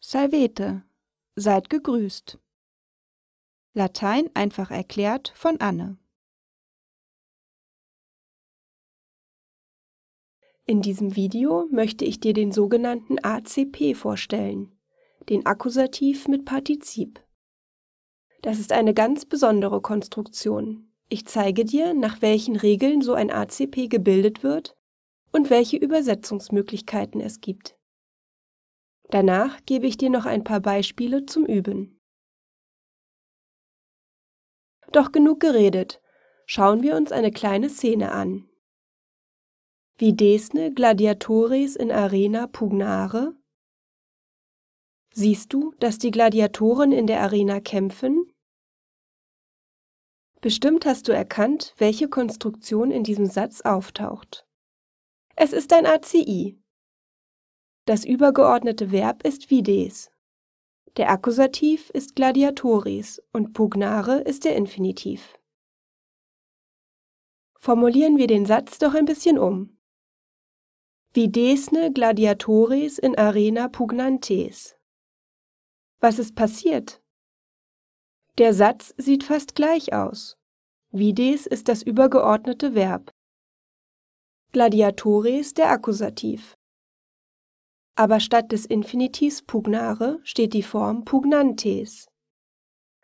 Salvete. Seid gegrüßt. Latein einfach erklärt von Anne. In diesem Video möchte ich dir den sogenannten ACP vorstellen, den Akkusativ mit Partizip. Das ist eine ganz besondere Konstruktion. Ich zeige dir, nach welchen Regeln so ein ACP gebildet wird und welche Übersetzungsmöglichkeiten es gibt. Danach gebe ich dir noch ein paar Beispiele zum Üben. Doch genug geredet, schauen wir uns eine kleine Szene an. Videsne Gladiatoris in arena pugnare? Siehst du, dass die Gladiatoren in der Arena kämpfen? Bestimmt hast du erkannt, welche Konstruktion in diesem Satz auftaucht. Es ist ein ACI, das übergeordnete Verb ist vides. Der Akkusativ ist gladiatoris und pugnare ist der Infinitiv. Formulieren wir den Satz doch ein bisschen um. Videsne gladiatoris in arena pugnantes. Was ist passiert? Der Satz sieht fast gleich aus. Vides ist das übergeordnete Verb. Gladiatoris der Akkusativ aber statt des Infinitivs pugnare steht die Form pugnantes.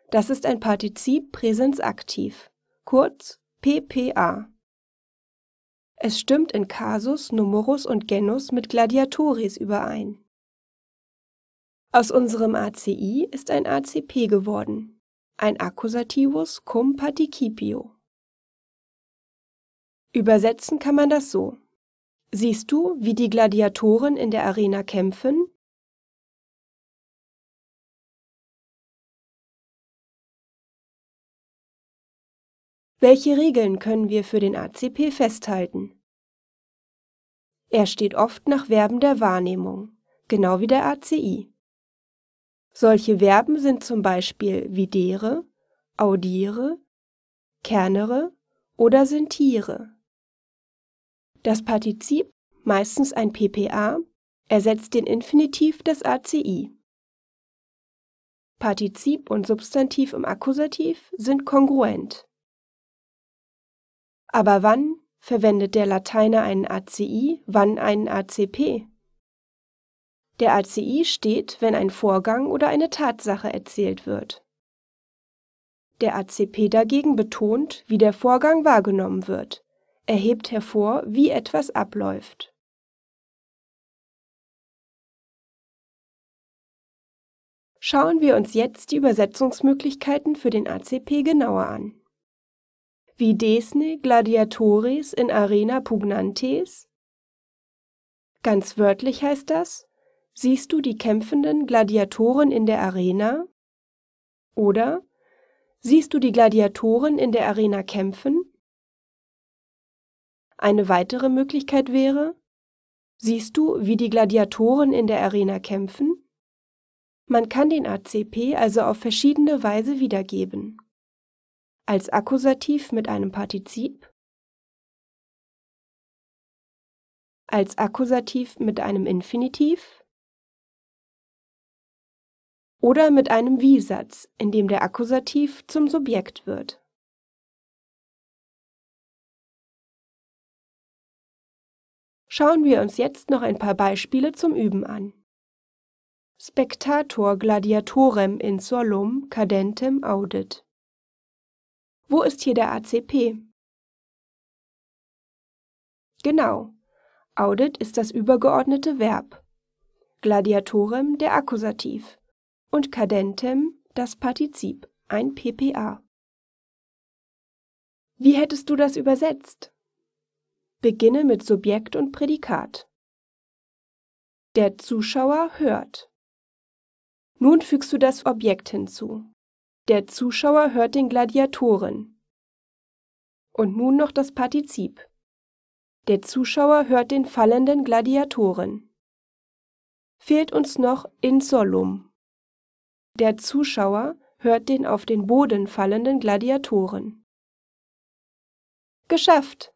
Das ist ein Partizip Präsensaktiv, kurz PPA. Es stimmt in Kasus, Numerus und Genus mit gladiatoris überein. Aus unserem ACI ist ein ACP geworden, ein Akkusativus cum participio. Übersetzen kann man das so. Siehst du, wie die Gladiatoren in der Arena kämpfen? Welche Regeln können wir für den ACP festhalten? Er steht oft nach Verben der Wahrnehmung, genau wie der ACI. Solche Verben sind zum Beispiel videre, audiere, kernere oder sentiere. Das Partizip, meistens ein PPA, ersetzt den Infinitiv des ACI. Partizip und Substantiv im Akkusativ sind kongruent. Aber wann verwendet der Lateiner einen ACI, wann einen ACP? Der ACI steht, wenn ein Vorgang oder eine Tatsache erzählt wird. Der ACP dagegen betont, wie der Vorgang wahrgenommen wird. Er hebt hervor, wie etwas abläuft. Schauen wir uns jetzt die Übersetzungsmöglichkeiten für den ACP genauer an. Wie Desne Gladiatoris in arena pugnantes? Ganz wörtlich heißt das, siehst du die kämpfenden Gladiatoren in der Arena? Oder siehst du die Gladiatoren in der Arena kämpfen? Eine weitere Möglichkeit wäre, siehst du, wie die Gladiatoren in der Arena kämpfen? Man kann den ACP also auf verschiedene Weise wiedergeben. Als Akkusativ mit einem Partizip, als Akkusativ mit einem Infinitiv oder mit einem Wie-Satz, in dem der Akkusativ zum Subjekt wird schauen wir uns jetzt noch ein paar Beispiele zum Üben an. Spectator gladiatorem in solum cadentem audit. Wo ist hier der ACP? Genau. Audit ist das übergeordnete Verb. Gladiatorem der Akkusativ und cadentem das Partizip, ein PPA. Wie hättest du das übersetzt? Beginne mit Subjekt und Prädikat. Der Zuschauer hört. Nun fügst du das Objekt hinzu. Der Zuschauer hört den Gladiatoren. Und nun noch das Partizip. Der Zuschauer hört den fallenden Gladiatoren. Fehlt uns noch Insolum. Der Zuschauer hört den auf den Boden fallenden Gladiatoren. Geschafft!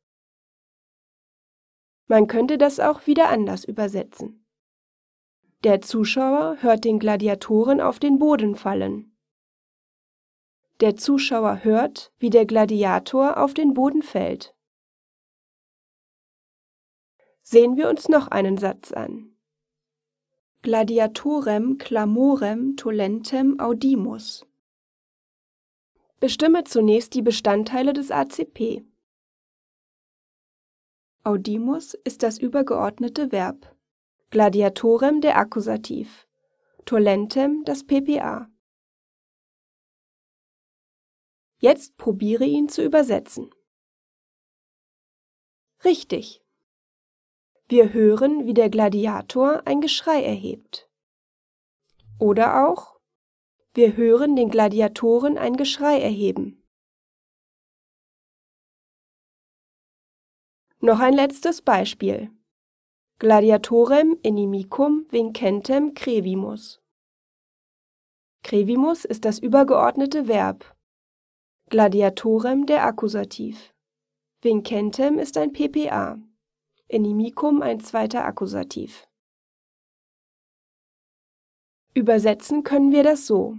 Man könnte das auch wieder anders übersetzen. Der Zuschauer hört den Gladiatoren auf den Boden fallen. Der Zuschauer hört, wie der Gladiator auf den Boden fällt. Sehen wir uns noch einen Satz an. Gladiatorem clamorem tolentem audimus. Bestimme zunächst die Bestandteile des ACP. Audimus ist das übergeordnete Verb, gladiatorem der Akkusativ, Tolentem das PPA. Jetzt probiere ihn zu übersetzen. Richtig. Wir hören, wie der Gladiator ein Geschrei erhebt. Oder auch, wir hören den Gladiatoren ein Geschrei erheben. Noch ein letztes Beispiel. Gladiatorem inimicum vincentem crevimus. Crevimus ist das übergeordnete Verb. Gladiatorem der Akkusativ. Vincentem ist ein PPA. Inimicum ein zweiter Akkusativ. Übersetzen können wir das so.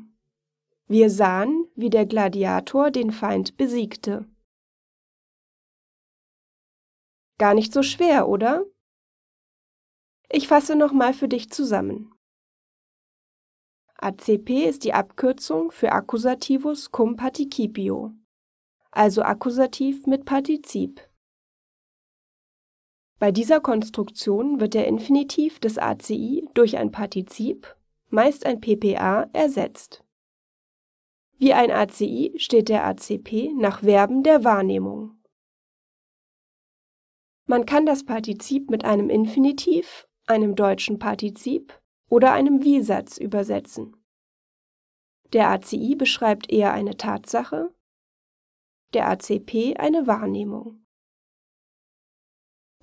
Wir sahen, wie der Gladiator den Feind besiegte. Gar nicht so schwer, oder? Ich fasse nochmal für dich zusammen. ACP ist die Abkürzung für Akkusativus cum Participio, also Akkusativ mit Partizip. Bei dieser Konstruktion wird der Infinitiv des ACI durch ein Partizip, meist ein PPA, ersetzt. Wie ein ACI steht der ACP nach Verben der Wahrnehmung. Man kann das Partizip mit einem Infinitiv, einem deutschen Partizip oder einem Wie-Satz übersetzen. Der ACI beschreibt eher eine Tatsache, der ACP eine Wahrnehmung.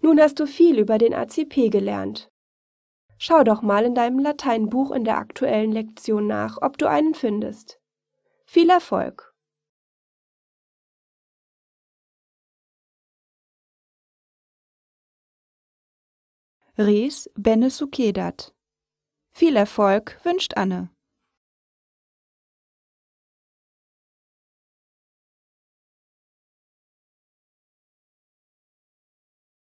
Nun hast du viel über den ACP gelernt. Schau doch mal in deinem Lateinbuch in der aktuellen Lektion nach, ob du einen findest. Viel Erfolg! Ries Bene Sucedat. Viel Erfolg wünscht Anne.